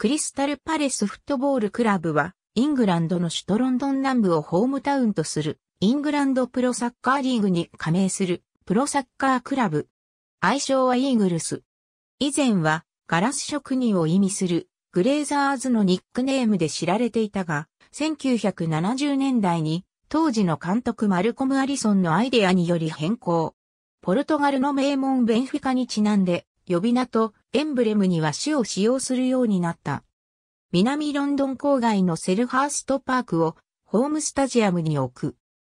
クリスタルパレスフットボールクラブは、イングランドの首都ロンドン南部をホームタウンとする、イングランドプロサッカーリーグに加盟する、プロサッカークラブ。愛称はイーグルス。以前は、ガラス職人を意味する、グレーザーズのニックネームで知られていたが、1970年代に、当時の監督マルコム・アリソンのアイデアにより変更。ポルトガルの名門ベンフィカにちなんで、呼び名とエンブレムには種を使用するようになった。南ロンドン郊外のセルハーストパークをホームスタジアムに置く。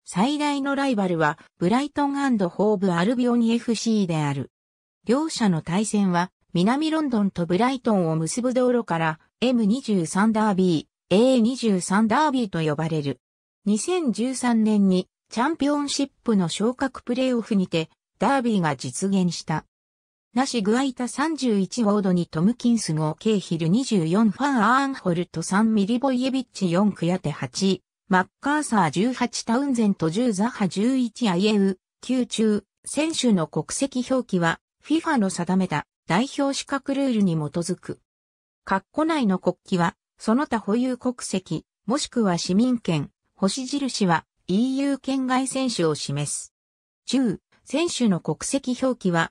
最大のライバルはブライトンホーブ・アルビオニ FC である。両者の対戦は南ロンドンとブライトンを結ぶ道路から M23 ダービー、A23 ダービーと呼ばれる。2013年にチャンピオンシップの昇格プレイオフにてダービーが実現した。ナシグアイタ31ウォードにトムキンス号ケイヒル24ファン・アーンホルト3ミリボイエビッチ4クヤテ8マッカーサー18タウンゼント10ザハ11アイエウ9中選手の国籍表記は FIFA の定めた代表資格ルールに基づく。カッコ内の国旗はその他保有国籍もしくは市民権星印は EU 圏外選手を示す。中選手の国籍表記は